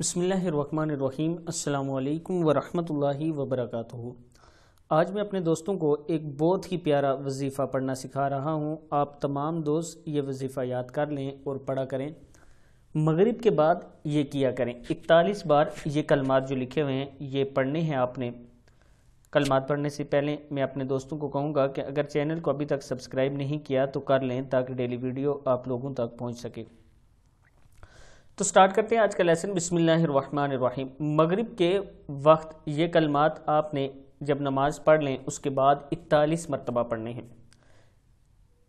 बसमीम् अल्लाम वरहमतुल्लाहि वबरकातुहू आज मैं अपने दोस्तों को एक बहुत ही प्यारा वजीफ़ा पढ़ना सिखा रहा हूँ आप तमाम दोस्त ये वजीफ़ा याद कर लें और पढ़ा करें मगरिब के बाद ये किया करें इकतालीस बार ये कलमात जो लिखे हुए हैं ये पढ़ने हैं आपने कलमात पढ़ने से पहले मैं अपने दोस्तों को कहूँगा कि अगर चैनल को अभी तक सब्सक्राइब नहीं किया तो कर लें ताकि डेली वीडियो आप लोगों तक पहुँच सके तो स्टार्ट करते हैं आज का लेसन बिसमीम मगरिब के वक्त ये कलमात आपने जब नमाज़ पढ़ लें उसके बाद इकतालीस मरतबा पढ़ने हैं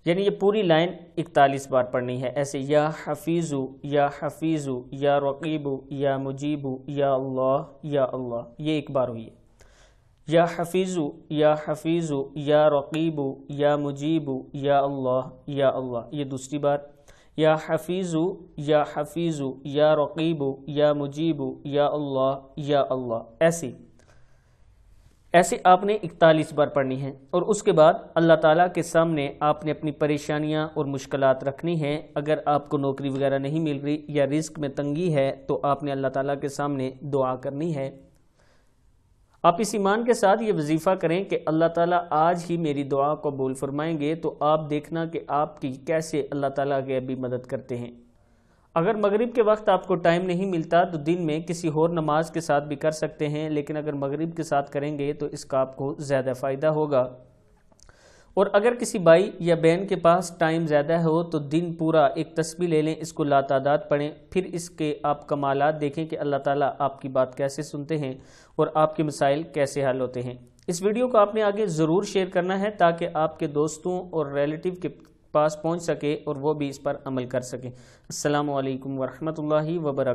यानी ये पूरी लाइन इकतालीस बार पढ़नी है ऐसे या हफीज़ु या हफीज़ु या रकीबु या मुजीबु या अल्लाह या अल्लाह ये एक बार हुई है या हफीज़ु या हफीज़ु या रकीबु या मुजीबु या अल्लाह या अल्लाह ये दूसरी बार या हफीज़ु या हफीज़ु या रकीबु या मुजीबु या अल्लाह या अल्लाह ऐसी ऐसे आपने इकतालीस बार पढ़नी है और उसके बाद अल्लाह ताला के सामने आपने अपनी परेशानियां और मुश्किल रखनी हैं अगर आपको नौकरी वगैरह नहीं मिल रही या रिस्क में तंगी है तो आपने अल्लाह ताला के सामने दुआ करनी है आप इस ईमान के साथ ये वजीफ़ा करें कि अल्लाह ताला आज ही मेरी दुआ कबूल फरमाएंगे तो आप देखना कि आपकी कैसे अल्लाह ताला के अभी मदद करते हैं अगर मगरिब के वक्त आपको टाइम नहीं मिलता तो दिन में किसी और नमाज के साथ भी कर सकते हैं लेकिन अगर मगरिब के साथ करेंगे तो इसका आपको ज़्यादा फ़ायदा होगा और अगर किसी भाई या बहन के पास टाइम ज़्यादा हो तो दिन पूरा एक तस्वीर ले लें इसको लातादात पढ़ें फिर इसके आप कमाल देखें कि अल्लाह ताला आपकी बात कैसे सुनते हैं और आपके मसाइल कैसे हल होते हैं इस वीडियो को आपने आगे ज़रूर शेयर करना है ताकि आपके दोस्तों और रिलेटिव के पास पहुँच सके और वो भी इस पर अमल कर सकें अल्लाम वरहमल व